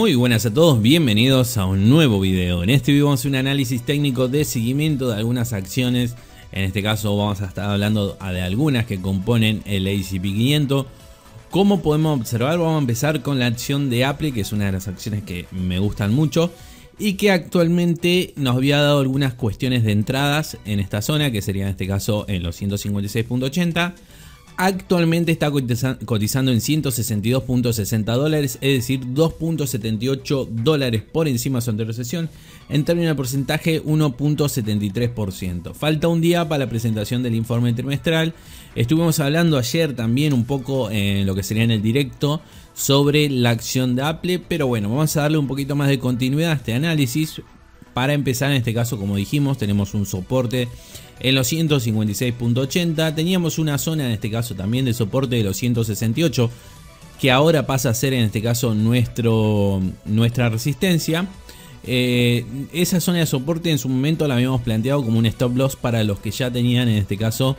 Muy buenas a todos, bienvenidos a un nuevo video. En este video vamos a hacer un análisis técnico de seguimiento de algunas acciones. En este caso vamos a estar hablando de algunas que componen el ACP 500. Como podemos observar, vamos a empezar con la acción de Apple, que es una de las acciones que me gustan mucho y que actualmente nos había dado algunas cuestiones de entradas en esta zona, que sería en este caso en los 156.80. Actualmente está cotizando en 162.60 dólares, es decir, 2.78 dólares por encima de su anterior sesión. En términos de porcentaje, 1.73%. Falta un día para la presentación del informe trimestral. Estuvimos hablando ayer también un poco en lo que sería en el directo sobre la acción de Apple, pero bueno, vamos a darle un poquito más de continuidad a este análisis. Para empezar, en este caso, como dijimos, tenemos un soporte en los 156.80. Teníamos una zona en este caso también de soporte de los 168, que ahora pasa a ser en este caso nuestro, nuestra resistencia. Eh, esa zona de soporte en su momento la habíamos planteado como un stop loss para los que ya tenían en este caso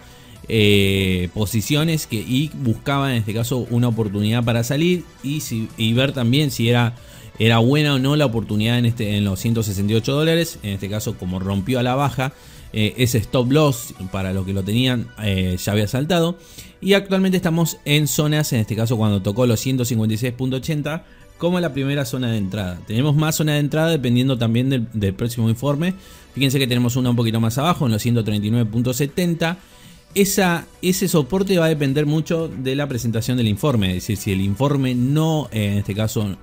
eh, posiciones que, y buscaban en este caso una oportunidad para salir y, ver también si era, era buena o no la oportunidad en, este, en los 168 dólares. En este caso como rompió a la baja eh, ese stop loss para los que lo tenían eh, ya había saltado. Y actualmente estamos en zonas, en este caso cuando tocó los 156.80, como la primera zona de entrada. Tenemos más zona de entrada dependiendo también del, próximo informe. Fíjense que tenemos una un poquito más abajo, en los 139.70. Esa, ese soporte va a depender mucho de la presentación del informe. Es decir, si el informe no, eh, en este caso,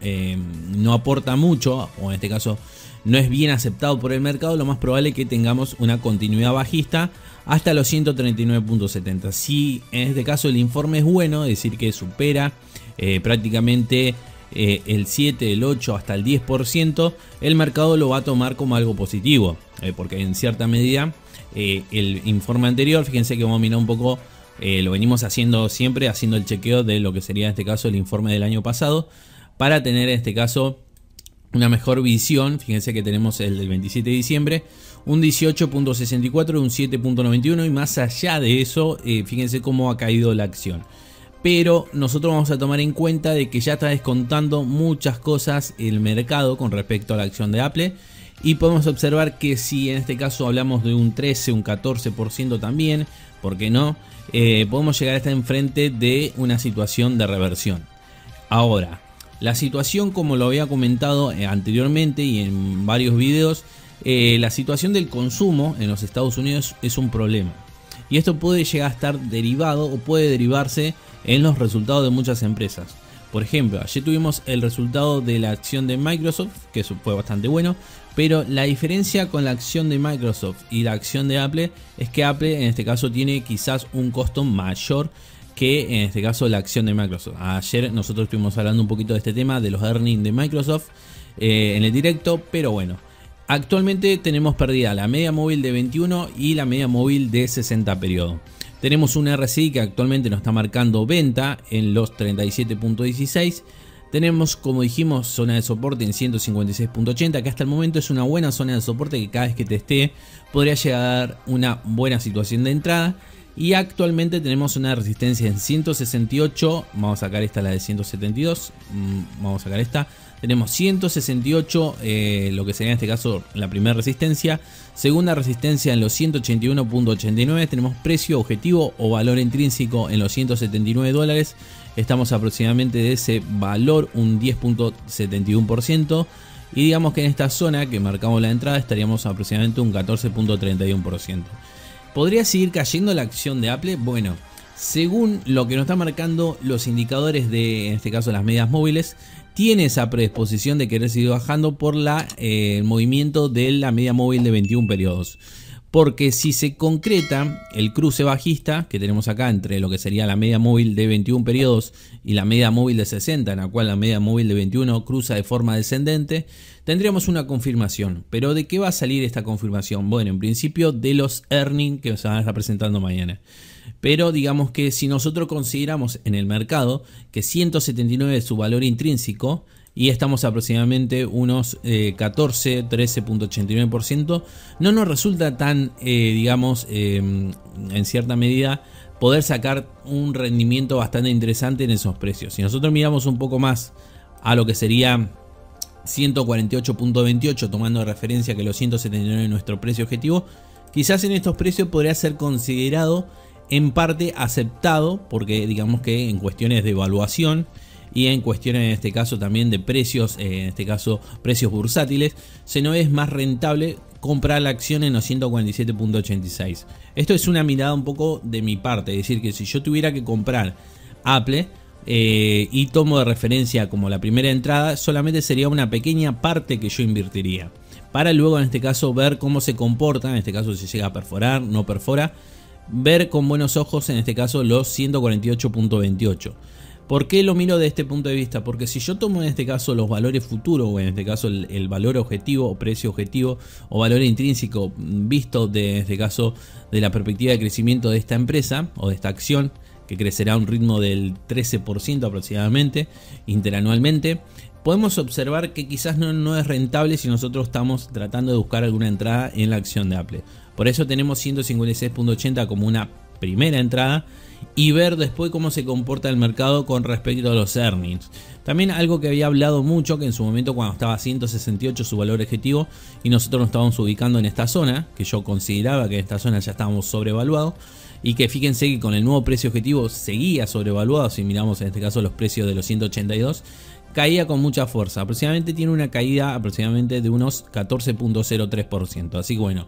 no aporta mucho, o en este caso no es bien aceptado por el mercado, lo más probable es que tengamos una continuidad bajista hasta los 139.70. Si en este caso el informe es bueno, es decir, que supera eh, prácticamente eh, el 7, el 8, hasta el 10%, el mercado lo va a tomar como algo positivo, eh, porque en cierta medida el informe anterior, fíjense que vamos a mirar un poco lo venimos haciendo siempre, haciendo el chequeo de lo que sería en este caso el informe del año pasado, para tener en este caso una mejor visión. Fíjense que tenemos el del 27 de diciembre, un 18.64, un 7.91 y más allá de eso, eh, fíjense cómo ha caído la acción. Pero nosotros vamos a tomar en cuenta de que ya está descontando muchas cosas el mercado con respecto a la acción de Apple. Y podemos observar que si en este caso hablamos de un 13, un 14% también, ¿por qué no? Eh, podemos llegar a estar enfrente de una situación de reversión. Ahora, la situación, como lo había comentado eh, anteriormente y en varios videos, eh, la situación del consumo en los Estados Unidos es un problema. Y esto puede llegar a estar derivado o puede derivarse en los resultados de muchas empresas. Por ejemplo, ayer tuvimos el resultado de la acción de Microsoft, que fue bastante bueno, pero la diferencia con la acción de Microsoft y la acción de Apple es que Apple en este caso tiene quizás un costo mayor que en este caso la acción de Microsoft. Ayer nosotros estuvimos hablando un poquito de este tema, de los earnings de Microsoft eh, en el directo, pero bueno. Actualmente tenemos perdida la media móvil de 21 y la media móvil de 60 periodo Tenemos un RSI que actualmente nos está marcando venta en los 37.16. Tenemos, como dijimos, zona de soporte en 156.80, que hasta el momento es una buena zona de soporte que cada vez que testee podría llegar a dar una buena situación de entrada. Y actualmente tenemos una resistencia en 168. Vamos a sacar esta, la de 172. Mm, vamos a sacar esta. Tenemos 168, eh, lo que sería en este caso la primera resistencia. Segunda resistencia en los 181.89. Tenemos precio objetivo o valor intrínseco en los 179 dólares. Estamos aproximadamente de ese valor un 10.71%. Y digamos que en esta zona que marcamos la entrada estaríamos aproximadamente un 14.31%. ¿Podría seguir cayendo la acción de Apple? Bueno, según lo que nos están marcando los indicadores de, en este caso, las medias móviles, tiene esa predisposición de querer seguir bajando por eh, el movimiento de la media móvil de 21 periodos porque si se concreta el cruce bajista que tenemos acá entre lo que sería la media móvil de 21 periodos y la media móvil de 60, en la cual la media móvil de 21 cruza de forma descendente, tendríamos una confirmación. Pero ¿de qué va a salir esta confirmación? Bueno, en principio de los earnings que se van a estar presentando mañana. Pero digamos que si nosotros consideramos en el mercado que 179 es su valor intrínseco, y estamos aproximadamente unos 14, eh, 13.89%. No nos resulta tan, eh, digamos, em, en cierta medida poder sacar un rendimiento bastante interesante en esos precios. Si nosotros miramos un poco más a lo que sería 148.28, tomando de referencia que los 179 es nuestro precio objetivo, quizás en estos precios podría ser considerado en parte aceptado, porque digamos que en cuestiones de evaluación, y en cuestiones en este caso también de precios, eh, en este caso precios bursátiles, se no es más rentable comprar la acción en los 147.86. Esto es una mirada un poco de mi parte, es decir, que si yo tuviera que comprar Apple, eh, y tomo de referencia como la primera entrada, solamente sería una pequeña parte que yo invertiría. Para luego en este caso ver cómo se comporta, en este caso si llega a perforar, no perfora, ver con buenos ojos en este caso los 148.28. ¿Por qué lo miro de este punto de vista? Porque si yo tomo en este caso los valores futuros, o en este caso el, valor objetivo, o precio objetivo, o valor intrínseco, visto de, este caso de la perspectiva de crecimiento de esta empresa o de esta acción, que crecerá a un ritmo del 13% aproximadamente, interanualmente, podemos observar que quizás no, no, es rentable si nosotros estamos tratando de buscar alguna entrada en la acción de Apple. Por eso tenemos 156.80 como una primera entrada y ver después cómo se comporta el mercado con respecto a los earnings. También algo que había hablado mucho, que en su momento cuando estaba a 168 su valor objetivo y nosotros nos estábamos ubicando en esta zona, que yo consideraba que en esta zona ya estábamos sobrevaluados, y que fíjense que con el nuevo precio objetivo seguía sobrevaluado, si miramos en este caso los precios de los 182, caía con mucha fuerza. Aproximadamente tiene una caída aproximadamente de unos 14.03%. Así que bueno,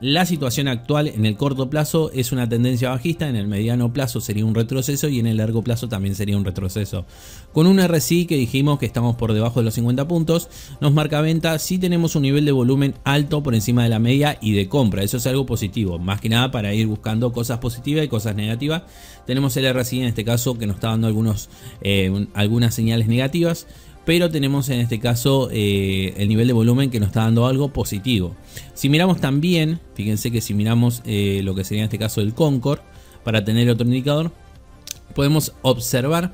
la situación actual en el corto plazo es una tendencia bajista, en el mediano plazo sería un retroceso y en el largo plazo también sería un retroceso. Con un RSI que dijimos que estamos por debajo de los 50 puntos, nos marca venta si tenemos un nivel de volumen alto por encima de la media y de compra. Eso es algo positivo, más que nada para ir buscando cosas positivas y cosas negativas. Tenemos el RSI en este caso que nos está dando algunos, eh, algunas señales negativas pero tenemos en este caso eh, el nivel de volumen que nos está dando algo positivo. Si miramos también, fíjense que si miramos eh, lo que sería en este caso el Concord, para tener otro indicador, podemos observar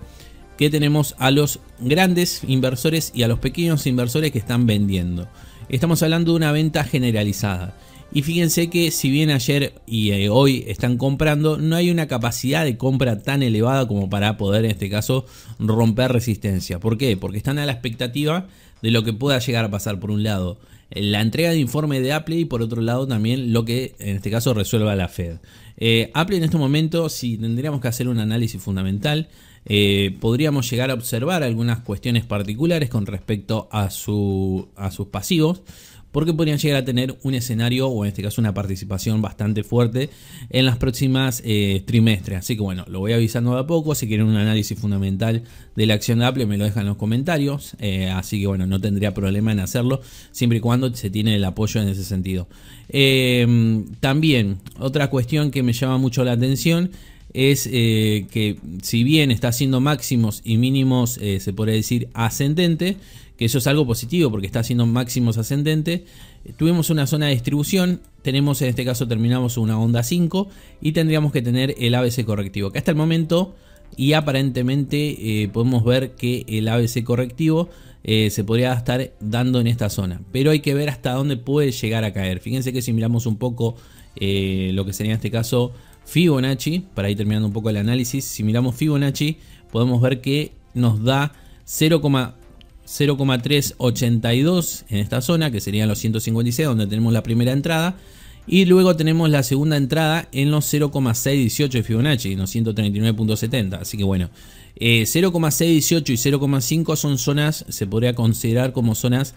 que tenemos a los grandes inversores y a los pequeños inversores que están vendiendo. Estamos hablando de una venta generalizada. Y fíjense que si bien ayer y eh, hoy están comprando, no hay una capacidad de compra tan elevada como para poder en este caso romper resistencia. ¿Por qué? Porque están a la expectativa de lo que pueda llegar a pasar por un lado la entrega de informe de Apple y por otro lado también lo que en este caso resuelva la Fed. Eh, Apple en este momento, si tendríamos que hacer un análisis fundamental, eh, podríamos llegar a observar algunas cuestiones particulares con respecto a, a sus pasivos porque podrían llegar a tener un escenario o en este caso una participación bastante fuerte en las próximas eh, trimestres. Así que bueno, lo voy avisando de a poco. Si quieren un análisis fundamental de la acción de Apple, me lo dejan en los comentarios. Eh, así que bueno, no tendría problema en hacerlo siempre y cuando se tiene el apoyo en ese sentido. Eh, también, otra cuestión que me llama mucho la atención es que si bien está haciendo máximos y mínimos, se puede decir, ascendente, que eso es algo positivo porque está haciendo máximos ascendentes. Tuvimos una zona de distribución, tenemos en este caso terminamos una onda 5 y tendríamos que tener el ABC correctivo, que hasta el momento y aparentemente eh, podemos ver que el ABC correctivo eh, se podría estar dando en esta zona, pero hay que ver hasta dónde puede llegar a caer. Fíjense que si miramos un poco eh, lo que sería en este caso Fibonacci, para ir terminando un poco el análisis, si miramos Fibonacci podemos ver que nos da 0, 0,382 en esta zona, que serían los 156, donde tenemos la primera entrada. Y luego tenemos la segunda entrada en los 0,618 de Fibonacci, en los 139.70. Así que bueno, 0,618 eh, y 0,5 son zonas, se podría considerar como zonas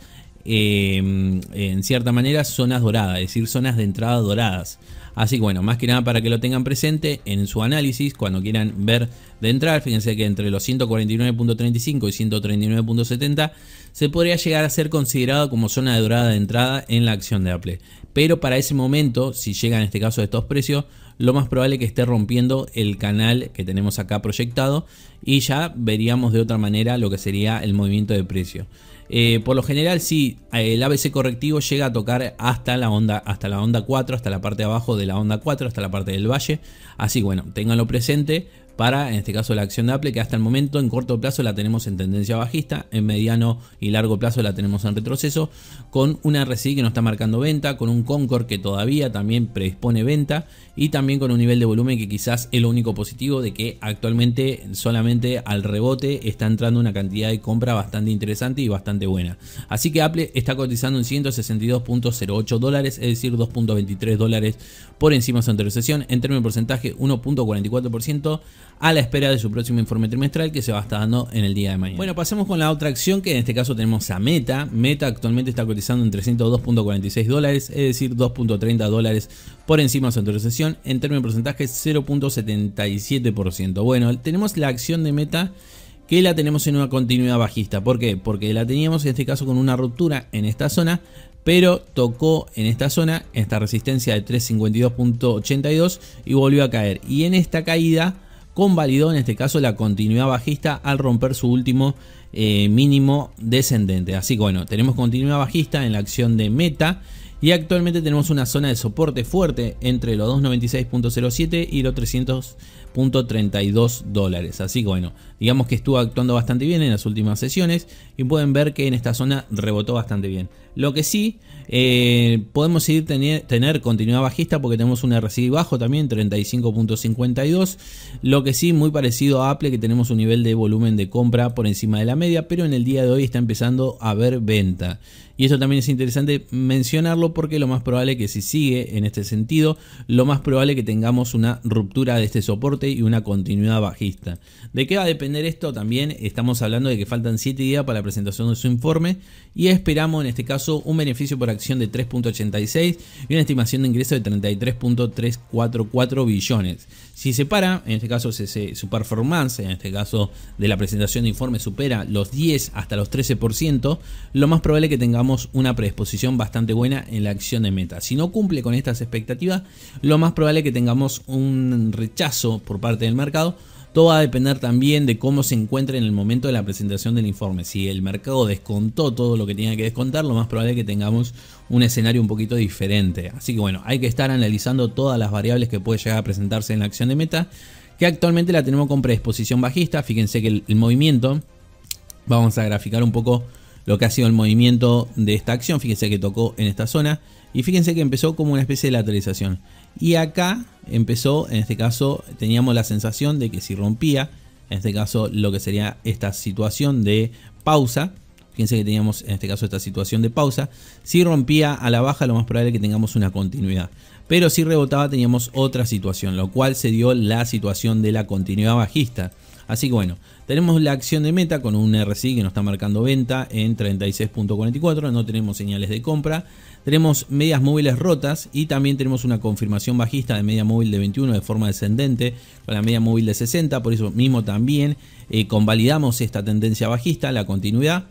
Em, en cierta manera zonas doradas, es decir, zonas de entrada doradas. Así que bueno, más que nada para que lo tengan presente en su análisis, cuando quieran ver de entrar, fíjense que entre los 149.35 y 139.70 se podría llegar a ser considerado como zona de dorada de entrada en la acción de Apple. Pero para ese momento, si llega en este caso a estos precios, lo más probable es que esté rompiendo el canal que tenemos acá proyectado y ya veríamos de otra manera lo que sería el movimiento de precio. Eh, por lo general, si el ABC correctivo llega a tocar hasta la onda, hasta la onda 4, hasta la parte de abajo de la onda 4, hasta la parte del valle. Así bueno, ténganlo presente para, en este caso, la acción de Apple, que hasta el momento en corto plazo la tenemos en tendencia bajista, en mediano y largo plazo la tenemos en retroceso, con una RSI que no está marcando venta, con un Concord que todavía también predispone venta y también con un nivel de volumen que quizás es lo único positivo de que actualmente solamente al rebote está entrando una cantidad de compra bastante interesante y bastante buena. Así que Apple está cotizando en 162.08 dólares, es decir 2.23 dólares por encima de su anterior sesión, en términos de porcentaje 1.44% a la espera de su próximo informe trimestral que se va a estar dando en el día de mañana. Bueno, pasemos con la otra acción que en este caso tenemos a Meta. Meta actualmente está cotizando en 302.46 dólares, es decir 2.30 dólares por encima de su anterior sesión en términos de porcentaje 0.77%. Bueno, tenemos la acción de Meta que la tenemos en una continuidad bajista. ¿Por qué? Porque la teníamos en este caso con una ruptura en esta zona, pero tocó en esta zona, esta resistencia de 352.82 y volvió a caer. Y en esta caída convalidó en este caso la continuidad bajista al romper su último eh, mínimo descendente. Así que bueno, tenemos continuidad bajista en la acción de Meta y actualmente tenemos una zona de soporte fuerte entre los 296.07 y los 300.32 dólares. Así que bueno, digamos que estuvo actuando bastante bien en las últimas sesiones y pueden ver que en esta zona rebotó bastante bien. Lo que sí, eh, podemos seguir tener, tener continuidad bajista porque tenemos un RSI bajo también, 35.52. Lo que sí, muy parecido a Apple que tenemos un nivel de volumen de compra por encima de la media, pero en el día de hoy está empezando a haber venta. Y esto también es interesante mencionarlo porque lo más probable que si sigue en este sentido, lo más probable que tengamos una ruptura de este soporte y una continuidad bajista. ¿De qué va a depender esto? También estamos hablando de que faltan 7 días para la presentación de su informe y esperamos en este caso un beneficio por acción de 3.86 y una estimación de ingreso de 33.344 billones. Si se para, en este caso su performance, en este caso de la presentación de informe supera los 10 hasta los 13%, lo más probable que tengamos una predisposición bastante buena en la acción de meta. Si no cumple con estas expectativas, lo más probable que tengamos un rechazo por parte del mercado. Todo va a depender también de cómo se encuentre en el momento de la presentación del informe. Si el mercado descontó todo lo que tenía que descontar, lo más probable que tengamos un escenario un poquito diferente. Así que bueno, hay que estar analizando todas las variables que puede llegar a presentarse en la acción de meta, que actualmente la tenemos con predisposición bajista. Fíjense que el movimiento, vamos a graficar un poco lo que ha sido el movimiento de esta acción. Fíjense que tocó en esta zona y fíjense que empezó como una especie de lateralización. Y acá empezó, en este caso, teníamos la sensación de que si rompía, en este caso, lo que sería esta situación de pausa, fíjense que teníamos en este caso esta situación de pausa, si rompía a la baja lo más probable es que tengamos una continuidad pero si rebotaba teníamos otra situación, lo cual se dio la situación de la continuidad bajista. Así que bueno, tenemos la acción de meta con un RSI que nos está marcando venta en 36.44, no tenemos señales de compra, tenemos medias móviles rotas y también tenemos una confirmación bajista de media móvil de 21 de forma descendente con la media móvil de 60, por eso mismo también eh, convalidamos esta tendencia bajista, la continuidad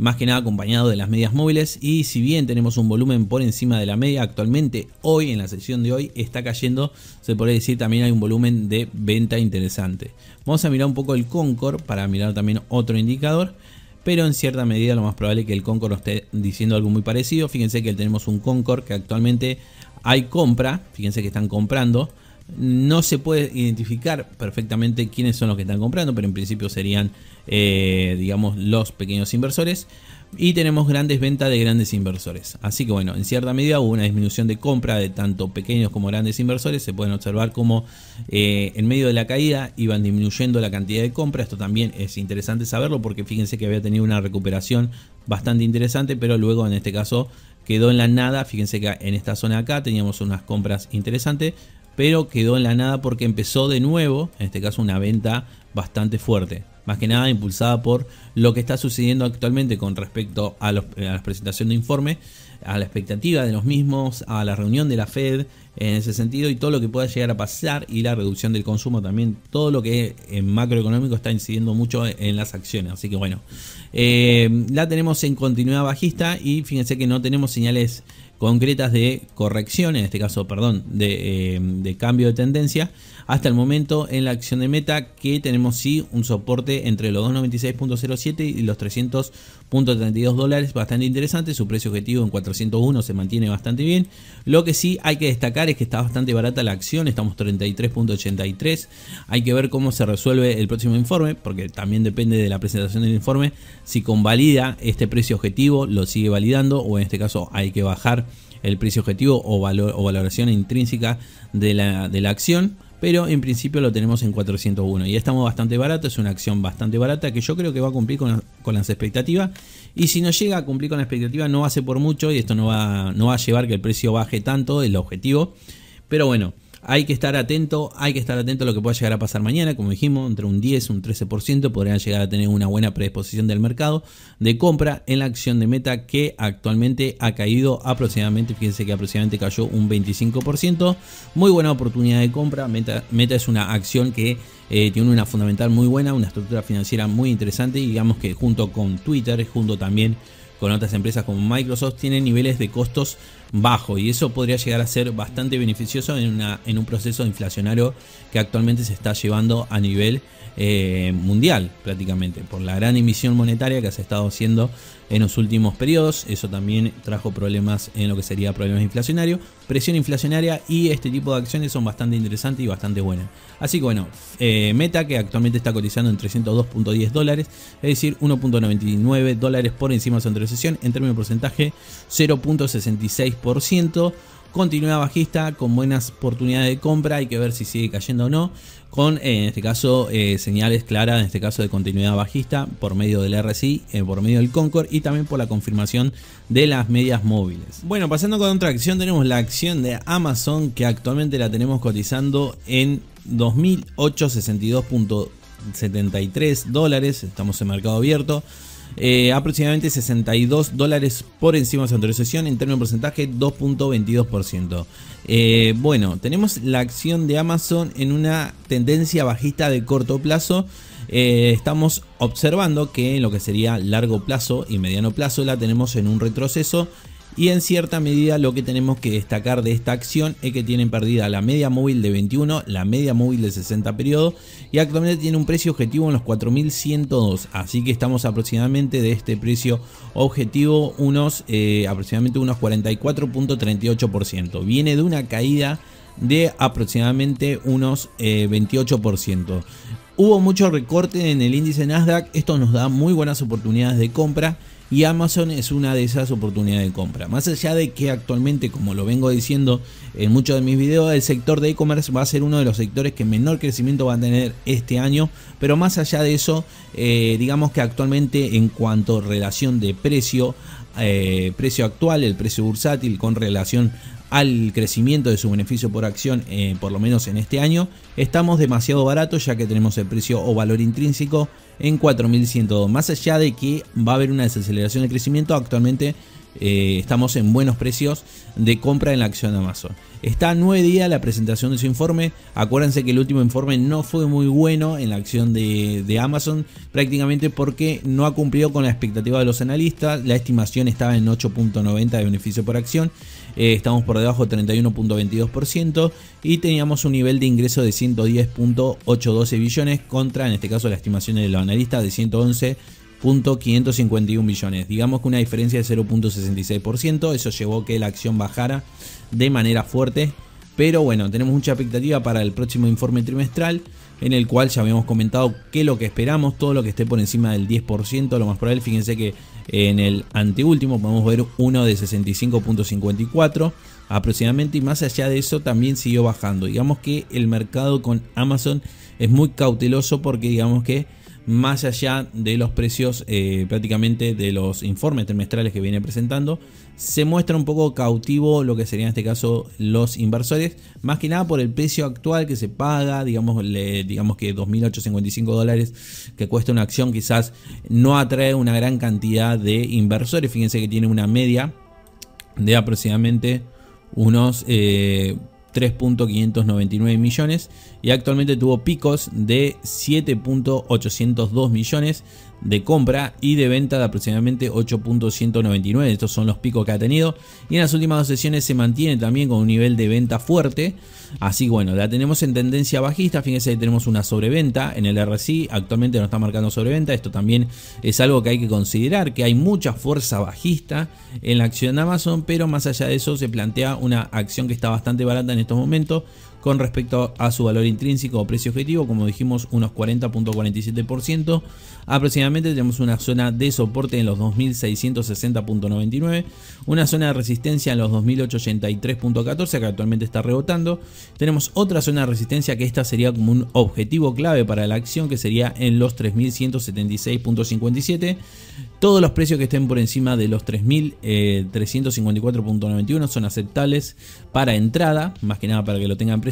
más que nada acompañado de las medias móviles y si bien tenemos un volumen por encima de la media actualmente, hoy en la sesión de hoy está cayendo, se puede decir también hay un volumen de venta interesante. Vamos a mirar un poco el Concord para mirar también otro indicador pero en cierta medida lo más probable es que el Concord esté diciendo algo muy parecido. Fíjense que tenemos un Concord que actualmente hay compra, fíjense que están comprando no se puede identificar perfectamente quiénes son los que están comprando, pero en principio serían, eh, digamos, los pequeños inversores. Y tenemos grandes ventas de grandes inversores. Así que bueno, en cierta medida hubo una disminución de compra de tanto pequeños como grandes inversores. Se pueden observar como eh, en medio de la caída iban disminuyendo la cantidad de compra. Esto también es interesante saberlo porque fíjense que había tenido una recuperación bastante interesante, pero luego en este caso quedó en la nada. Fíjense que en esta zona acá teníamos unas compras interesantes, pero quedó en la nada porque empezó de nuevo, en este caso una venta bastante fuerte. Más que nada impulsada por lo que está sucediendo actualmente con respecto a, la presentación de informe, a la expectativa de los mismos, a la reunión de la Fed en ese sentido y todo lo que pueda llegar a pasar y la reducción del consumo también, todo lo que en macroeconómico está incidiendo mucho en las acciones. Así que bueno, eh, la tenemos en continuidad bajista y fíjense que no tenemos señales concretas de corrección, en este caso, perdón, eh, de, cambio de tendencia, hasta el momento en la acción de meta que tenemos sí un soporte entre los 296.07 y los 300.32 dólares, bastante interesante, su precio objetivo en 401 se mantiene bastante bien, lo que sí hay que destacar es que está bastante barata la acción, estamos 33.83, hay que ver cómo se resuelve el próximo informe, porque también depende de la presentación del informe, si convalida este precio objetivo, lo sigue validando o en este caso hay que bajar el precio objetivo o, valor, o valoración intrínseca de la, acción pero en principio lo tenemos en 401 y estamos bastante barato, es una acción bastante barata que yo creo que va a cumplir con, las expectativas y si no llega a cumplir con la expectativa no hace por mucho y esto no va, no va a llevar que el precio baje tanto, el objetivo, pero bueno, hay que estar atento, hay que estar atento a lo que pueda llegar a pasar mañana, como dijimos, entre un 10 y un 13% podrían llegar a tener una buena predisposición del mercado de compra en la acción de Meta que actualmente ha caído aproximadamente, fíjense que aproximadamente cayó un 25%, muy buena oportunidad de compra, Meta, es una acción que eh, tiene una fundamental muy buena, una estructura financiera muy interesante y digamos que junto con Twitter, junto también con otras empresas como Microsoft, tienen niveles de costos bajo y eso podría llegar a ser bastante beneficioso en, una, en un proceso inflacionario que actualmente se está llevando a nivel eh, mundial prácticamente, por la gran emisión monetaria que se ha estado haciendo en los últimos periodos. Eso también trajo problemas en lo que sería problemas inflacionarios, presión inflacionaria y este tipo de acciones son bastante interesantes y bastante buenas. Así que bueno, eh, Meta que actualmente está cotizando en 302.10 dólares, es decir, 1.99 dólares por encima de su sesión, en términos de porcentaje 0.66% continuidad bajista, con buenas oportunidades de compra, hay que ver si sigue cayendo o no, con eh, en este caso eh, señales claras, en este caso de continuidad bajista, por medio del RSI, eh, por medio del Concord y también por la confirmación de las medias móviles. Bueno, pasando con otra acción, tenemos la acción de Amazon que actualmente la tenemos cotizando en 2008, dólares, estamos en mercado abierto. Eh, aproximadamente 62 dólares por encima de su autorización en términos de porcentaje 2.22%. Eh, bueno, tenemos la acción de Amazon en una tendencia bajista de corto plazo. Eh, estamos observando que en lo que sería largo plazo y mediano plazo la tenemos en un retroceso y en cierta medida lo que tenemos que destacar de esta acción es que tienen perdida la media móvil de 21, la media móvil de 60 periodos y actualmente tiene un precio objetivo en los 4.102. Así que estamos aproximadamente de este precio objetivo unos eh, aproximadamente unos 44.38%. Viene de una caída de aproximadamente unos 28%. Eh, Hubo mucho recorte en el índice Nasdaq, esto nos da muy buenas oportunidades de compra y Amazon es una de esas oportunidades de compra. Más allá de que actualmente, como lo vengo diciendo en muchos de mis videos, el sector de e-commerce va a ser uno de los sectores que menor crecimiento va a tener este año, pero más allá de eso, eh, digamos que actualmente en cuanto a relación de precio, eh, precio actual, el precio bursátil con relación al crecimiento de su beneficio por acción, eh, por lo menos en este año, estamos demasiado baratos ya que tenemos el precio o valor intrínseco en 4102. Más allá de que va a haber una desaceleración de crecimiento, actualmente eh, estamos en buenos precios de compra en la acción de Amazon. Está a 9 días la presentación de su informe. Acuérdense que el último informe no fue muy bueno en la acción de, de Amazon, prácticamente porque no ha cumplido con la expectativa de los analistas. La estimación estaba en 8.90 de beneficio por acción eh, estamos por debajo 31.22% y teníamos un nivel de ingreso de 110.812 billones contra, en este caso, las estimaciones de los analistas de 111.551 billones. Digamos que una diferencia de 0.66%. Eso llevó a que la acción bajara de manera fuerte. Pero bueno, tenemos mucha expectativa para el próximo informe trimestral. En el cual ya habíamos comentado que lo que esperamos, todo lo que esté por encima del 10%, lo más probable, fíjense que en el anteúltimo podemos ver uno de 65.54 aproximadamente y más allá de eso también siguió bajando. Digamos que el mercado con Amazon es muy cauteloso porque digamos que más allá de los precios eh, prácticamente de los informes trimestrales que viene presentando, se muestra un poco cautivo lo que serían en este caso los inversores, más que nada por el precio actual que se paga, digamos, digamos que 2.855 dólares que cuesta una acción quizás no atrae una gran cantidad de inversores, fíjense que tiene una media de aproximadamente unos eh, 3.599 millones y actualmente tuvo picos de 7.802 millones de compra y de venta de aproximadamente 8.199. Estos son los picos que ha tenido. Y en las últimas dos sesiones se mantiene también con un nivel de venta fuerte. Así bueno, la tenemos en tendencia bajista. Fíjense que tenemos una sobreventa en el RSI. Actualmente no está marcando sobreventa. Esto también es algo que hay que considerar. Que hay mucha fuerza bajista en la acción de Amazon. Pero más allá de eso se plantea una acción que está bastante barata en estos momentos con respecto a su valor intrínseco o precio objetivo, como dijimos, unos 40.47%. Aproximadamente tenemos una zona de soporte en los 2660.99, una zona de resistencia en los 2883.14 que actualmente está rebotando. Tenemos otra zona de resistencia que esta sería como un objetivo clave para la acción que sería en los 3176.57. Todos los precios que estén por encima de los 3354.91 eh, son aceptables para entrada, más que nada para que lo tengan precio.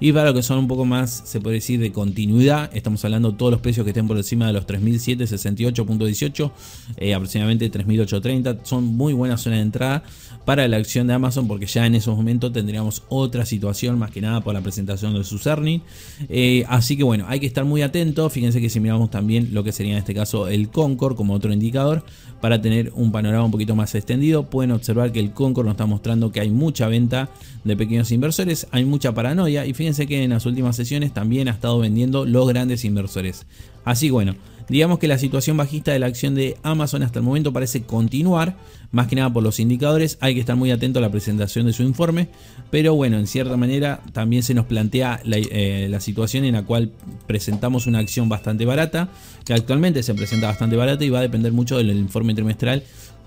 Y para lo que son un poco más, se puede decir, de continuidad, estamos hablando de todos los precios que estén por encima de los 3.768.18, eh, aproximadamente 3.830, son muy buenas zonas de entrada para la acción de Amazon, porque ya en esos momentos tendríamos otra situación, más que nada por la presentación de su earnings. Eh, así que bueno, hay que estar muy atentos. Fíjense que si miramos también lo que sería en este caso el Concord como otro indicador, para tener un panorama un poquito más extendido, pueden observar que el Concord nos está mostrando que hay mucha venta de pequeños inversores, hay mucha paranoia y fíjense que en las últimas sesiones también ha estado vendiendo los grandes inversores. Así que bueno, Digamos que la situación bajista de la acción de Amazon hasta el momento parece continuar, más que nada por los indicadores, hay que estar muy atento a la presentación de su informe, pero bueno, en cierta manera también se nos plantea la, eh, situación en la cual presentamos una acción bastante barata, que actualmente se presenta bastante barata y va a depender mucho del informe trimestral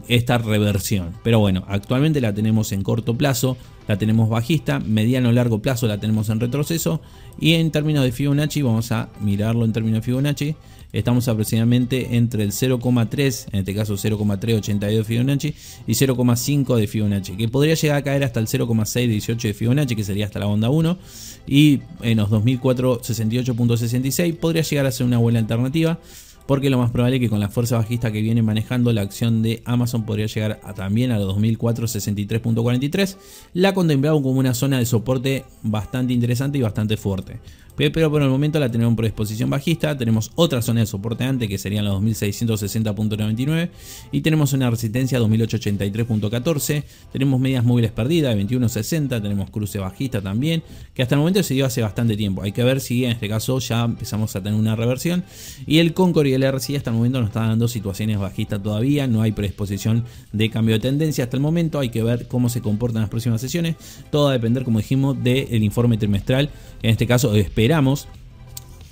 esta reversión. Pero bueno, actualmente la tenemos en corto plazo, la tenemos bajista, mediano largo plazo la tenemos en retroceso y en términos de Fibonacci vamos a mirarlo en términos de Fibonacci estamos aproximadamente entre el 0,3, en este caso 0,382 de Fibonacci y 0,5 de Fibonacci, que podría llegar a caer hasta el 0,618 de Fibonacci, que sería hasta la onda 1, y en los 2468.66 podría llegar a ser una buena alternativa porque lo más probable es que con la fuerza bajista que viene manejando la acción de Amazon podría llegar también a los 2.463.43 La contemplamos como una zona de soporte bastante interesante y bastante fuerte. Pero por el momento la tenemos por predisposición bajista, tenemos otra zona de soporte antes que serían los 2660.99 y tenemos una resistencia 2883.14, tenemos medias móviles perdidas de 21.60, tenemos cruce bajista también, que hasta el momento se dio hace bastante tiempo, hay que ver si en este caso ya empezamos a tener una reversión y el Concord el RSI hasta el momento nos está dando situaciones bajistas todavía, no hay predisposición de cambio de tendencia hasta el momento, hay que ver cómo se comportan las próximas sesiones, todo va a depender, como dijimos, del informe trimestral, en este caso esperamos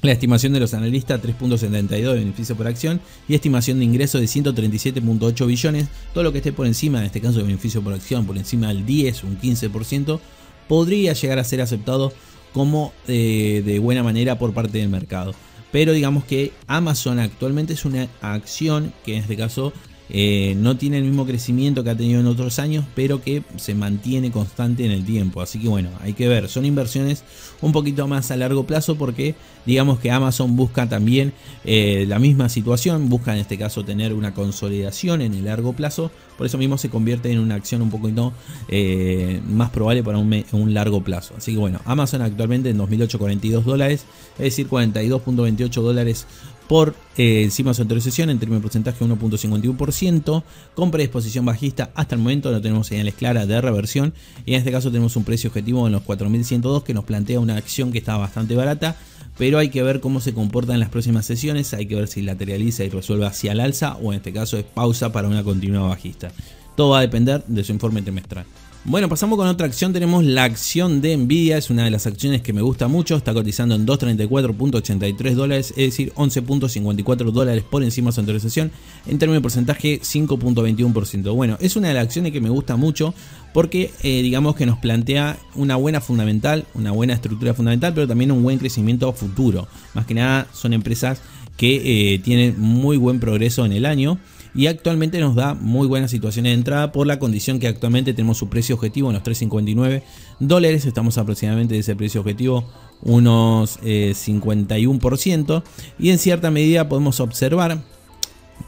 la estimación de los analistas 3.72 de beneficio por acción y estimación de ingreso de 137.8 billones. Todo lo que esté por encima, en este caso de beneficio por acción, por encima del 10, un 15%, podría llegar a ser aceptado como eh, de buena manera por parte del mercado pero digamos que Amazon actualmente es una acción que en este caso eh, no tiene el mismo crecimiento que ha tenido en otros años, pero que se mantiene constante en el tiempo. Así que bueno, hay que ver, son inversiones un poquito más a largo plazo porque digamos que Amazon busca también eh, la misma situación, busca en este caso tener una consolidación en el largo plazo, por eso mismo se convierte en una acción un poquito eh, más probable para un, largo plazo. Así que bueno, Amazon actualmente en 42 dólares, es decir, 42.28 dólares por eh, encima de su sesión, en términos de porcentaje 1.51%, con predisposición bajista hasta el momento no tenemos señales claras de reversión y en este caso tenemos un precio objetivo en los 4.102 que nos plantea una acción que está bastante barata, pero hay que ver cómo se comporta en las próximas sesiones, hay que ver si lateraliza y resuelve hacia el alza o en este caso es pausa para una continua bajista. Todo va a depender de su informe trimestral. Bueno, pasamos con otra acción. Tenemos la acción de Nvidia. Es una de las acciones que me gusta mucho. Está cotizando en 234.83 dólares, es decir, 11.54 dólares por encima de su autorización. En términos de porcentaje, 5.21%. Bueno, es una de las acciones que me gusta mucho porque eh, digamos que nos plantea una buena fundamental, una buena estructura fundamental, pero también un buen crecimiento futuro. Más que nada son empresas que eh, tienen muy buen progreso en el año y actualmente nos da muy buenas situaciones de entrada por la condición que actualmente tenemos su precio objetivo en los 3,59 dólares, estamos aproximadamente de ese precio objetivo unos 51% eh, y en cierta medida podemos observar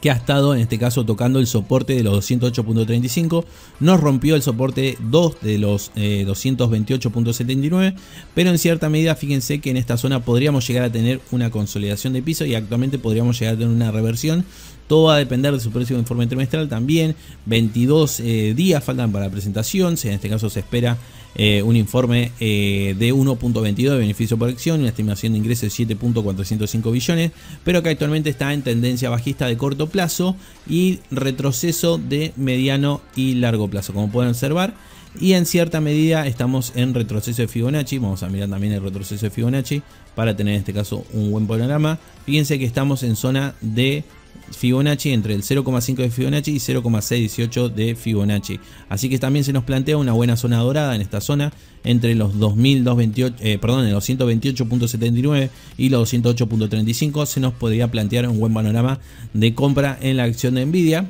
que ha estado en este caso tocando el soporte de los 208.35, nos rompió el soporte 2 de los 228.79, eh, pero en cierta medida fíjense que en esta zona podríamos llegar a tener una consolidación de piso y actualmente podríamos llegar a tener una reversión. Todo va a depender de su precio de informe trimestral también. 22 eh, días faltan para la presentación, en este caso se espera eh, un informe eh, de 1.22 de beneficio por acción, una estimación de ingresos de 7.405 billones, pero que actualmente está en tendencia bajista de corto plazo y retroceso de mediano y largo plazo, como pueden observar. Y en cierta medida estamos en retroceso de Fibonacci, vamos a mirar también el retroceso de Fibonacci para tener en este caso un buen panorama. Fíjense que estamos en zona de Fibonacci entre el 0,5 de Fibonacci y 0,618 de Fibonacci. Así que también se nos plantea una buena zona dorada en esta zona entre los 2228, eh, perdón, y los 208.35 se nos podría plantear un buen panorama de compra en la acción de Nvidia.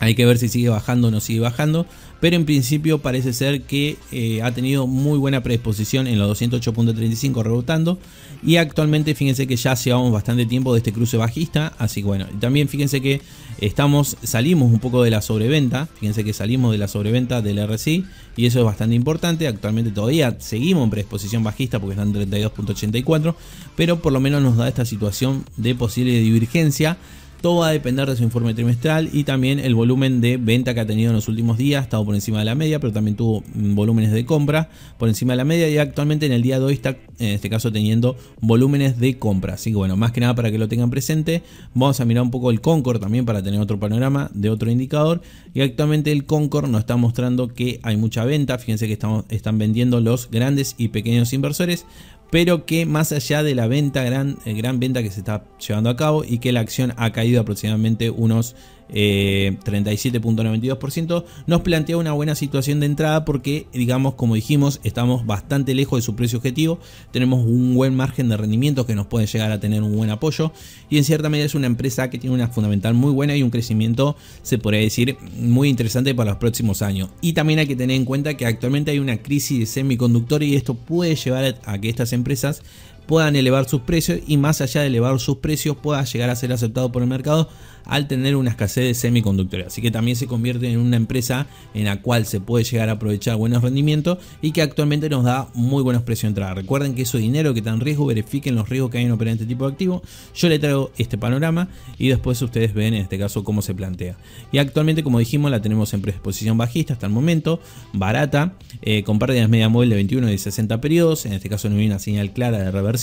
Hay que ver si sigue bajando o no sigue bajando. Pero en principio parece ser que eh, ha tenido muy buena predisposición en los 208.35 rebotando. Y actualmente fíjense que ya llevamos bastante tiempo de este cruce bajista. Así que bueno, también fíjense que estamos, salimos un poco de la sobreventa. Fíjense que salimos de la sobreventa del RSI. Y eso es bastante importante. Actualmente todavía seguimos en predisposición bajista porque están 32.84. Pero por lo menos nos da esta situación de posible divergencia todo va a depender de su informe trimestral y también el volumen de venta que ha tenido en los últimos días. Ha estado por encima de la media, pero también tuvo mm, volúmenes de compra por encima de la media y actualmente en el día de hoy está, en este caso, teniendo volúmenes de compra. Así que bueno, más que nada para que lo tengan presente, vamos a mirar un poco el Concord también para tener otro panorama de otro indicador. Y actualmente el Concord nos está mostrando que hay mucha venta. Fíjense que están vendiendo los grandes y pequeños inversores pero que más allá de la venta gran, eh, gran venta que se está llevando a cabo y que la acción ha caído aproximadamente unos 37.92%, eh, nos plantea una buena situación de entrada porque, digamos, como dijimos, estamos bastante lejos de su precio objetivo, tenemos un buen margen de rendimiento que nos puede llegar a tener un buen apoyo y en cierta medida es una empresa que tiene una fundamental muy buena y un crecimiento, se podría decir, muy interesante para los próximos años. Y también hay que tener en cuenta que actualmente hay una crisis de semiconductores y esto puede llevar a que estas empresas puedan elevar sus precios y más allá de elevar sus precios pueda llegar a ser aceptado por el mercado al tener una escasez de semiconductores. Así que también se convierte en una empresa en la cual se puede llegar a aprovechar buenos rendimientos y que actualmente nos da muy buenos precios de entrada. Recuerden que eso dinero que está en riesgo, verifiquen los riesgos que hay en operar este tipo de activo. Yo le traigo este panorama y después ustedes ven en este caso cómo se plantea. Y actualmente, como dijimos, la tenemos en predisposición bajista hasta el momento, barata, eh, con pérdidas media móvil de 21 y 60 periodos. En este caso no hay una señal clara de reversión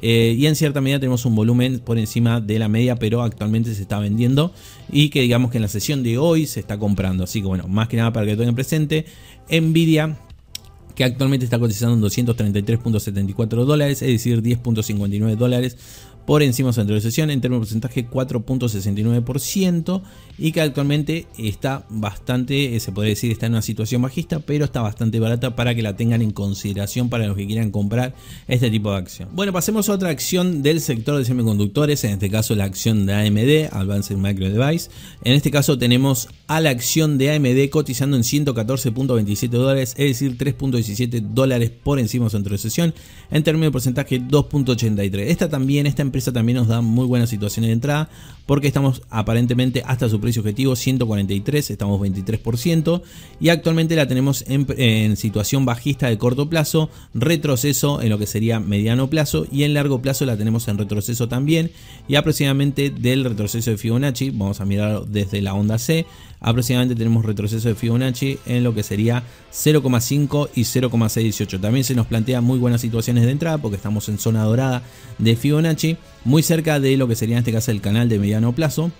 eh, y en cierta medida tenemos un volumen por encima de la media, pero actualmente se está vendiendo y que digamos que en la sesión de hoy se está comprando. Así que bueno, más que nada para que lo tengan presente, Nvidia que actualmente está cotizando en 233.74 dólares, es decir, 10.59 dólares por encima de su sesión en términos de porcentaje 4.69% y que actualmente está bastante, eh, se podría decir, está en una situación bajista, pero está bastante barata para que la tengan en consideración para los que quieran comprar este tipo de acción. Bueno, pasemos a otra acción del sector de semiconductores, en este caso la acción de AMD, Advanced Micro Device. En este caso tenemos a la acción de AMD cotizando en 114.27 dólares, es decir, 3.17 dólares por encima de su en términos de porcentaje 2.83. Esta también, está en también nos da muy buenas situaciones de entrada porque estamos aparentemente hasta su precio objetivo 143, estamos 23% y actualmente la tenemos en, situación bajista de corto plazo, retroceso en lo que sería mediano plazo y en largo plazo la tenemos en retroceso también y aproximadamente del retroceso de Fibonacci, vamos a mirar desde la onda C, aproximadamente tenemos retroceso de Fibonacci en lo que sería 0,5 y 0,618. También se nos plantean muy buenas situaciones de entrada porque estamos en zona dorada de Fibonacci muy cerca de lo que sería en este caso el canal de mediano plazo.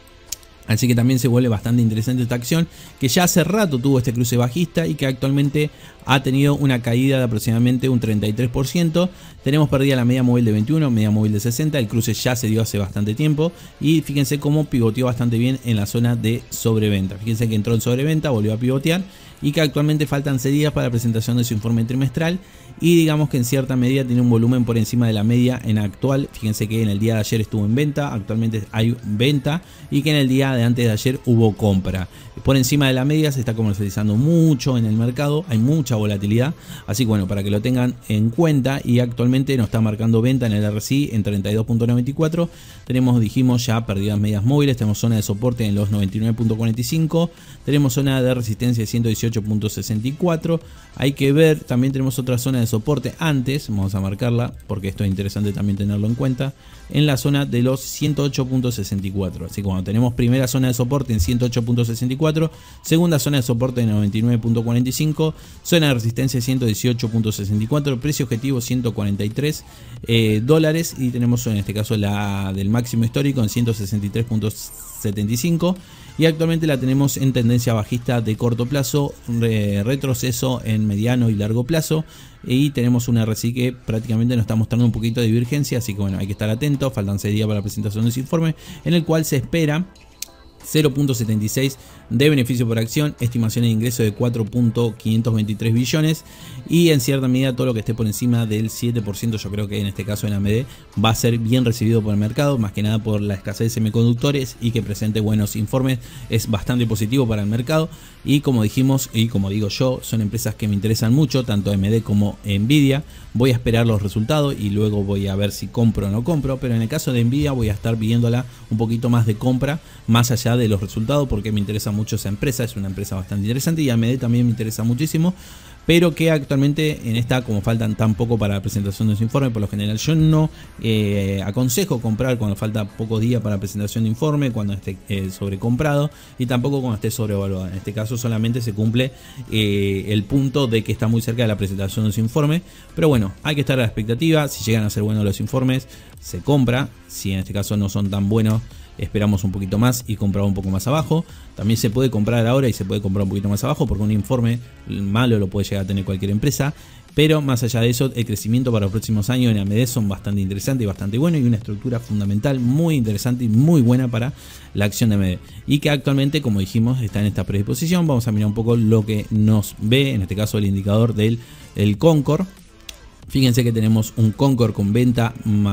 Así que también se vuelve bastante interesante esta acción que ya hace rato tuvo este cruce bajista y que actualmente ha tenido una caída de aproximadamente un 33%. Tenemos perdida la media móvil de 21, media móvil de 60, el cruce ya se dio hace bastante tiempo y fíjense cómo pivoteó bastante bien en la zona de sobreventa. Fíjense que entró en sobreventa, volvió a pivotear y que actualmente faltan 6 días para la presentación de su informe trimestral y digamos que en cierta medida tiene un volumen por encima de la media en actual. Fíjense que en el día de ayer estuvo en venta, actualmente hay venta y que en el día de antes de ayer hubo compra por encima de la media, se está comercializando mucho en el mercado, hay mucha volatilidad, así que bueno, para que lo tengan en cuenta y actualmente nos está marcando venta en el RSI en 32.94, tenemos, dijimos, ya perdidas medias móviles, tenemos zona de soporte en los 99.45, tenemos zona de resistencia de 118.64, hay que ver, también tenemos otra zona de soporte antes, vamos a marcarla porque esto es interesante también tenerlo en cuenta, en la zona de los 108.64, así que cuando tenemos primera zona de soporte en 108.64, segunda zona de soporte de 99.45, zona de resistencia 118.64, precio objetivo 143 eh, dólares y tenemos en este caso la del máximo histórico en 163.75 y actualmente la tenemos en tendencia bajista de corto plazo, retroceso en mediano y largo plazo y tenemos una RSI que prácticamente nos está mostrando un poquito de divergencia, así que bueno, hay que estar atento faltan 6 días para la presentación de ese informe, en el cual se espera 0.76 de beneficio por acción, Estimación de ingreso de 4.523 billones y en cierta medida todo lo que esté por encima del 7%, yo creo que en este caso en AMD va a ser bien recibido por el mercado, más que nada por la escasez de semiconductores y que presente buenos informes es bastante positivo para el mercado y como dijimos y como digo yo, son empresas que me interesan mucho, tanto AMD como Nvidia. Voy a esperar los resultados y luego voy a ver si compro o no compro, pero en el caso de envía voy a estar viéndola un poquito más de compra, más allá de los resultados, porque me interesa mucho esa empresa, es una empresa bastante interesante y AMD también me interesa muchísimo pero que actualmente en esta, como faltan tan poco para la presentación de su informe, por lo general yo no eh, aconsejo comprar cuando falta pocos días para la presentación de informe, cuando esté eh, sobrecomprado y tampoco cuando esté sobrevaluado. En este caso solamente se cumple eh, el punto de que está muy cerca de la presentación de su informe, pero bueno, hay que estar a la expectativa, si llegan a ser buenos los informes, se compra, si en este caso no son tan buenos, esperamos un poquito más y compraba un poco más abajo. También se puede comprar ahora y se puede comprar un poquito más abajo porque un informe malo lo puede llegar a tener cualquier empresa. Pero más allá de eso, el crecimiento para los próximos años en AMD son bastante interesante y bastante bueno y una estructura fundamental muy interesante y muy buena para la acción de AMD. Y que actualmente, como dijimos, está en esta predisposición. Vamos a mirar un poco lo que nos ve, en este caso el indicador del el Concord Fíjense que tenemos un Concord con venta,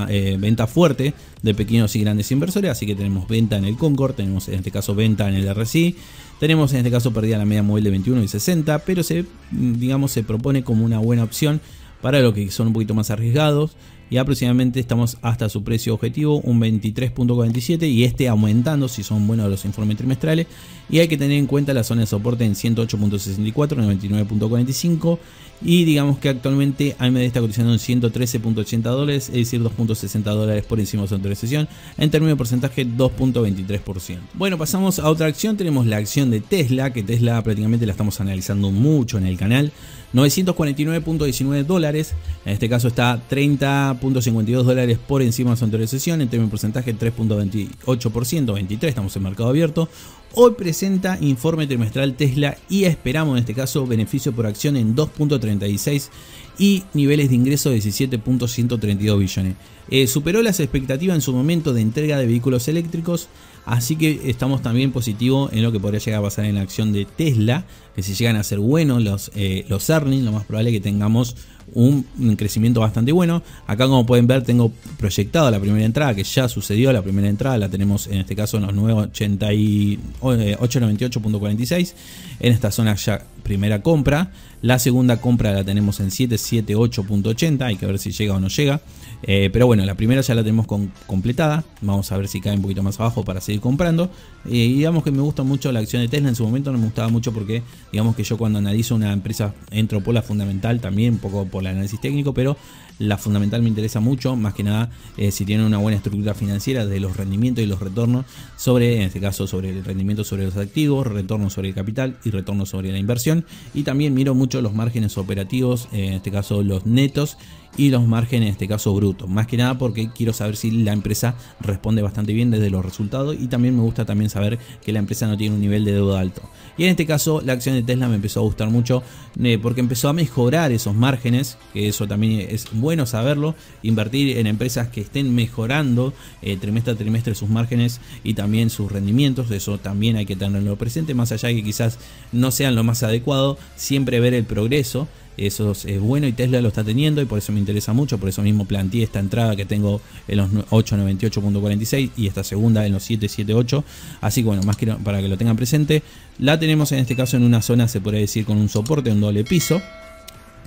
eh, venta fuerte de pequeños y grandes inversores, así que tenemos venta en el Concord, tenemos en este caso venta en el RSI, tenemos en este caso perdida la media móvil de 21 y 60, pero se, digamos, se propone como una buena opción para los que son un poquito más arriesgados y aproximadamente estamos hasta su precio objetivo, un 23.47 y este aumentando si son buenos los informes trimestrales. Y hay que tener en cuenta la zona de soporte en 108.64, 99.45 y digamos que actualmente AMD está cotizando en 113.80 dólares, es decir 2.60 dólares por encima de su sesión. en términos de porcentaje 2.23%. Bueno, pasamos a otra acción, tenemos la acción de Tesla, que Tesla prácticamente la estamos analizando mucho en el canal. 949.19 dólares. En este caso está 30.52 dólares por encima de su anterior sesión. En términos de porcentaje, 3.28%, 23, estamos en mercado abierto. Hoy presenta informe trimestral Tesla y esperamos en este caso beneficio por acción en 2.36 y niveles de ingreso de 17.132 billones. Eh, superó las expectativas en su momento de entrega de vehículos eléctricos Así que estamos también positivo en lo que podría llegar a pasar en la acción de Tesla, que si llegan a ser buenos los, eh, los earnings, lo más probable es que tengamos un, crecimiento bastante bueno. Acá como pueden ver tengo proyectado la primera entrada, que ya sucedió la primera entrada, la tenemos en este caso en los 898.46, eh, en esta zona ya primera compra, la segunda compra la tenemos en 778.80, hay que ver si llega o no llega. Eh, pero bueno, la primera ya la tenemos completada. Vamos a ver si cae un poquito más abajo para seguir comprando. Eh, y digamos que me gusta mucho la acción de Tesla. En su momento no me gustaba mucho porque digamos que yo cuando analizo una empresa entro por la fundamental también, un poco por el análisis técnico, pero la fundamental me interesa mucho. Más que nada eh, si tiene una buena estructura financiera de los rendimientos y los retornos sobre, en este caso, sobre el rendimiento sobre los activos, retorno sobre el capital y retorno sobre la inversión. Y también miro mucho los márgenes operativos, en este caso los netos y los márgenes, en este caso bruto. Más que nada porque quiero saber si la empresa responde bastante bien desde los resultados y también me gusta también saber que la empresa no tiene un nivel de deuda alto. Y en este caso la acción de Tesla me empezó a gustar mucho eh, porque empezó a mejorar esos márgenes, que eso también es bueno saberlo, invertir en empresas que estén mejorando eh, trimestre a trimestre sus márgenes y también sus rendimientos, eso también hay que tenerlo presente, más allá de que quizás no sean lo más adecuado, siempre ver el progreso eso es bueno y Tesla lo está teniendo y por eso me interesa mucho. Por eso mismo planteé esta entrada que tengo en los 898.46 y esta segunda en los 778. Así que bueno, más que para que lo tengan presente. La tenemos en este caso en una zona, se podría decir, con un soporte, un doble piso.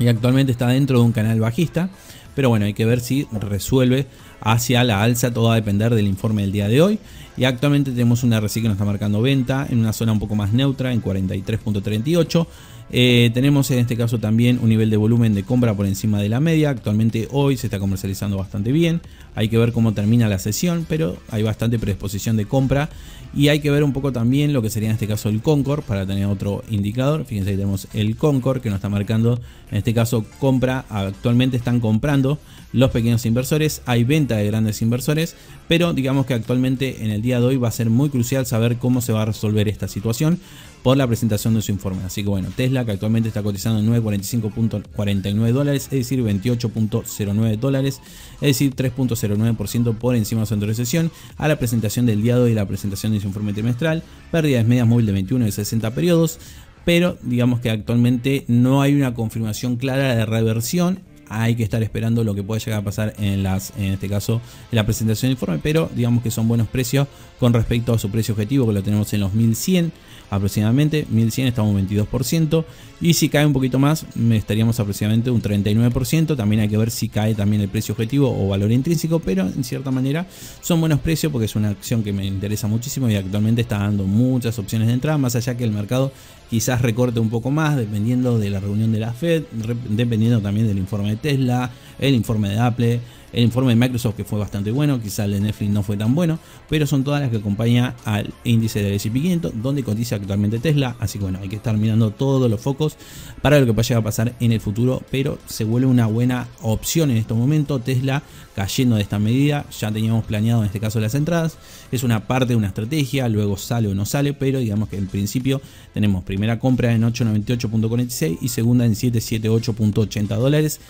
Y actualmente está dentro de un canal bajista. Pero bueno, hay que ver si resuelve hacia la alza. Todo va a depender del informe del día de hoy. Y actualmente tenemos una RSI que nos está marcando venta en una zona un poco más neutra en 43.38. Eh, tenemos en este caso también un nivel de volumen de compra por encima de la media. Actualmente hoy se está comercializando bastante bien. Hay que ver cómo termina la sesión, pero hay bastante predisposición de compra. Y hay que ver un poco también lo que sería en este caso el Concord para tener otro indicador. Fíjense que tenemos el Concord que nos está marcando, en este caso compra, actualmente están comprando los pequeños inversores, hay venta de grandes inversores, pero digamos que actualmente en el día de hoy va a ser muy crucial saber cómo se va a resolver esta situación por la presentación de su informe. Así que bueno, Tesla que actualmente está cotizando en 945.49 dólares, es decir, 28.09 dólares, es decir, 3.0 0,09% por encima de su sesión a la presentación del día de hoy la presentación de su informe trimestral, pérdidas medias móvil de 21 de 60 periodos, pero digamos que actualmente no hay una confirmación clara de reversión hay que estar esperando lo que pueda llegar a pasar en las en este caso en la presentación del informe pero digamos que son buenos precios con respecto a su precio objetivo que lo tenemos en los 1100 aproximadamente, 1100 estamos un 22%, y si cae un poquito más estaríamos aproximadamente un 39%, también hay que ver si cae también el precio objetivo o valor intrínseco, pero en cierta manera son buenos precios porque es una acción que me interesa muchísimo y actualmente está dando muchas opciones de entrada, más allá que el mercado quizás recorte un poco más dependiendo de la reunión de la Fed, dependiendo también del informe de Tesla, el informe de Apple, el informe de Microsoft que fue bastante bueno, quizá el de Netflix no fue tan bueno, pero son todas las que acompaña al índice de S&P 500 donde cotiza actualmente Tesla, así que bueno, hay que estar mirando todos los focos para lo que vaya a pasar en el futuro, pero se vuelve una buena opción en este momento Tesla cayendo de esta medida, ya teníamos planeado en este caso las entradas, es una parte de una estrategia, luego sale o no sale, pero digamos que en principio tenemos primera compra en 898.46 y segunda en 778.80 dólares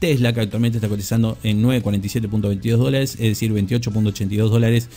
Tesla, que actualmente está cotizando en 947.22 dólares, es decir, 28.82 dólares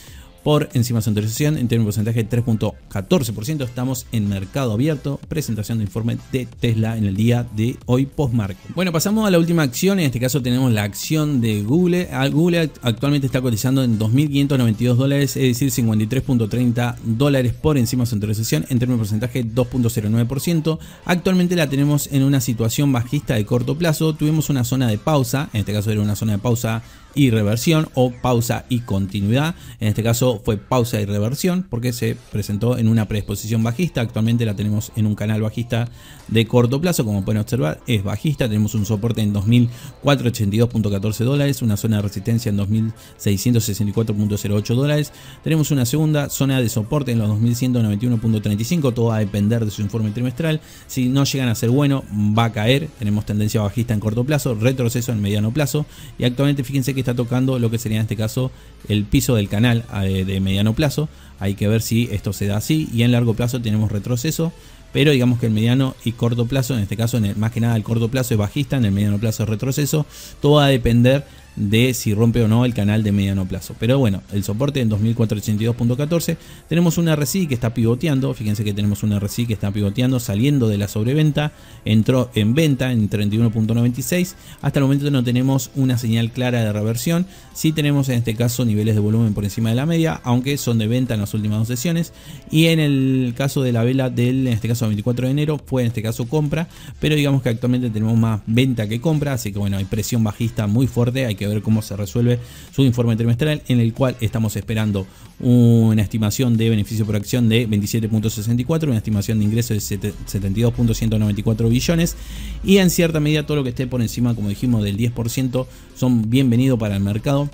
por encima de su En términos de porcentaje, 3.14%. Estamos en mercado abierto. Presentación de informe de Tesla en el día de hoy post Bueno, pasamos a la última acción. En este caso tenemos la acción de Google. Ah, Google actualmente está cotizando en 2.592 dólares, es decir, 53.30 dólares por encima de su En términos de porcentaje, 2.09%. Actualmente la tenemos en una situación bajista de corto plazo. Tuvimos una zona de pausa. En este caso era una zona de pausa y reversión o pausa y continuidad. En este caso fue pausa y reversión porque se presentó en una predisposición bajista. Actualmente la tenemos en un canal bajista de corto plazo, como pueden observar, es bajista. Tenemos un soporte en 2.482.14 dólares, una zona de resistencia en 2.664.08 dólares. Tenemos una segunda zona de soporte en los 2.191.35, todo va a depender de su informe trimestral. Si no llegan a ser bueno, va a caer. Tenemos tendencia bajista en corto plazo, retroceso en mediano plazo y actualmente fíjense que está tocando lo que sería en este caso el piso del canal de mediano plazo. Hay que ver si esto se da así y en largo plazo tenemos retroceso. Pero digamos que el mediano y corto plazo, en este caso en el, más que nada el corto plazo es bajista, en el mediano plazo es retroceso. Todo va a depender de si rompe o no el canal de mediano plazo. Pero bueno, el soporte en 2482.14. Tenemos un RSI que está pivoteando. Fíjense que tenemos un RSI que está pivoteando, saliendo de la sobreventa. Entró en venta en 31.96. Hasta el momento no tenemos una señal clara de reversión. si tenemos en este caso niveles de volumen por encima de la media, aunque son de venta en las últimas dos sesiones. Y en el caso de la vela del, en este caso, 24 de enero, fue en este caso compra. Pero digamos que actualmente tenemos más venta que compra. Así que bueno, hay presión bajista muy fuerte. Hay a ver cómo se resuelve su informe trimestral, en el cual estamos esperando una estimación de beneficio por acción de 27.64, una estimación de ingresos de 72.194 billones, y en cierta medida todo lo que esté por encima, como dijimos, del 10% son bienvenidos para el mercado.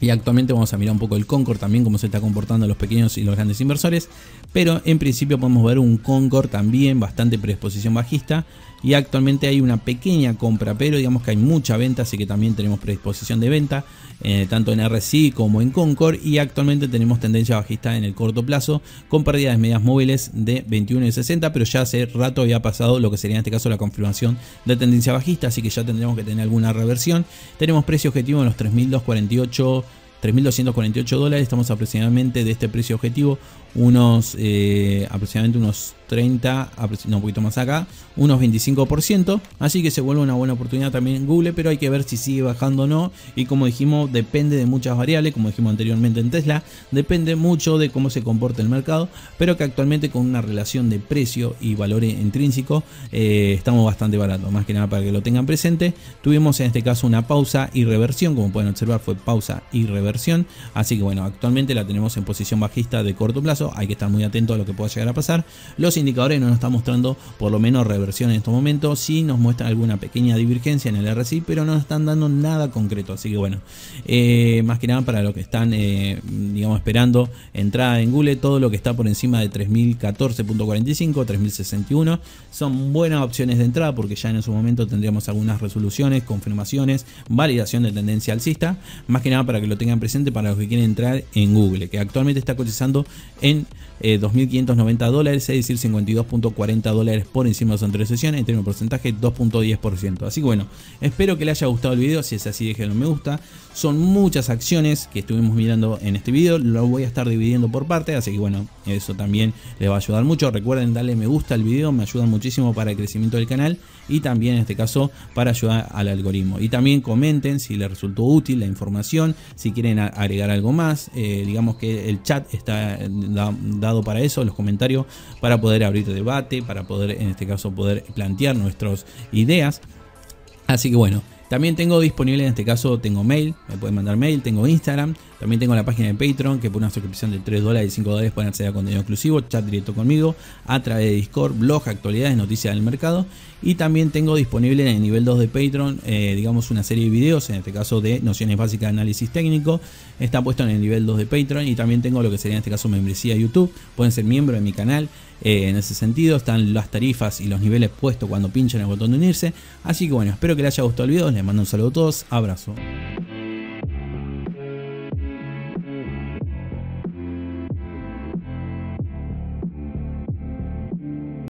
Y actualmente vamos a mirar un poco el Concord también, cómo se está comportando los pequeños y los grandes inversores. Pero en principio podemos ver un Concord también bastante predisposición bajista y actualmente hay una pequeña compra, pero digamos que hay mucha venta, así que también tenemos predisposición de venta, eh, tanto en RSI como en Concord, y actualmente tenemos tendencia bajista en el corto plazo, con pérdidas de medias móviles de 21 y 60, pero ya hace rato había pasado lo que sería en este caso la confirmación de tendencia bajista, así que ya tendremos que tener alguna reversión. Tenemos precio objetivo en los 3.248 3.248 dólares, estamos aproximadamente de este precio objetivo unos eh, aproximadamente unos 30, no, un poquito más acá, unos 25%. Así que se vuelve una buena oportunidad también en Google, pero hay que ver si sigue bajando o no. Y como dijimos, depende de muchas variables, como dijimos anteriormente en Tesla, depende mucho de cómo se comporte el mercado, pero que actualmente con una relación de precio y valores intrínseco eh, estamos bastante baratos. Más que nada para que lo tengan presente, tuvimos en este caso una pausa y reversión, como pueden observar fue pausa y reversión. Así que bueno, actualmente la tenemos en posición bajista de corto plazo hay que estar muy atento a lo que pueda llegar a pasar. Los indicadores no nos están mostrando por lo menos reversión en estos momentos, sí nos muestran alguna pequeña divergencia en el RSI, pero no nos están dando nada concreto, así que bueno, eh, más que nada para los que están, eh, digamos, esperando entrada en Google, todo lo que está por encima de 3014.45, 3061, son buenas opciones de entrada porque ya en su momento tendríamos algunas resoluciones, confirmaciones, validación de tendencia alcista, más que nada para que lo tengan presente para los que quieren entrar en Google, que actualmente está cotizando en in 2.590 eh, dólares, es decir, 52.40 dólares por encima de su anteriores sesiones, en términos porcentaje 2.10%. Así que bueno, espero que les haya gustado el video, si es así déjenlo me gusta. Son muchas acciones que estuvimos mirando en este video, lo voy a estar dividiendo por partes, así que bueno, eso también les va a ayudar mucho. Recuerden darle me gusta al video, me ayuda muchísimo para el crecimiento del canal y también en este caso para ayudar al algoritmo. Y también comenten si les resultó útil la información, si quieren agregar algo más, eh, digamos que el chat está... dando para eso, los comentarios, para poder abrir debate, para poder, en este caso, poder plantear nuestras ideas. Así que bueno, también tengo disponible, en este caso tengo mail, me pueden mandar mail, tengo Instagram, también tengo la página de Patreon, que por una suscripción de 3 dólares y 5 dólares pueden acceder a contenido exclusivo, chat directo conmigo, a través de Discord, blog, actualidades, noticias del mercado. Y también tengo disponible en el nivel 2 de Patreon, eh, digamos, una serie de videos, en este caso de nociones básicas de análisis técnico. Está puesto en el nivel 2 de Patreon y también tengo lo que sería en este caso membresía YouTube. Pueden ser miembro de mi canal. Eh, en ese sentido. Están las tarifas y los niveles puestos cuando pinchan el botón de unirse. Así que bueno, espero que les haya gustado el video. Les mando un saludo a todos. Abrazo.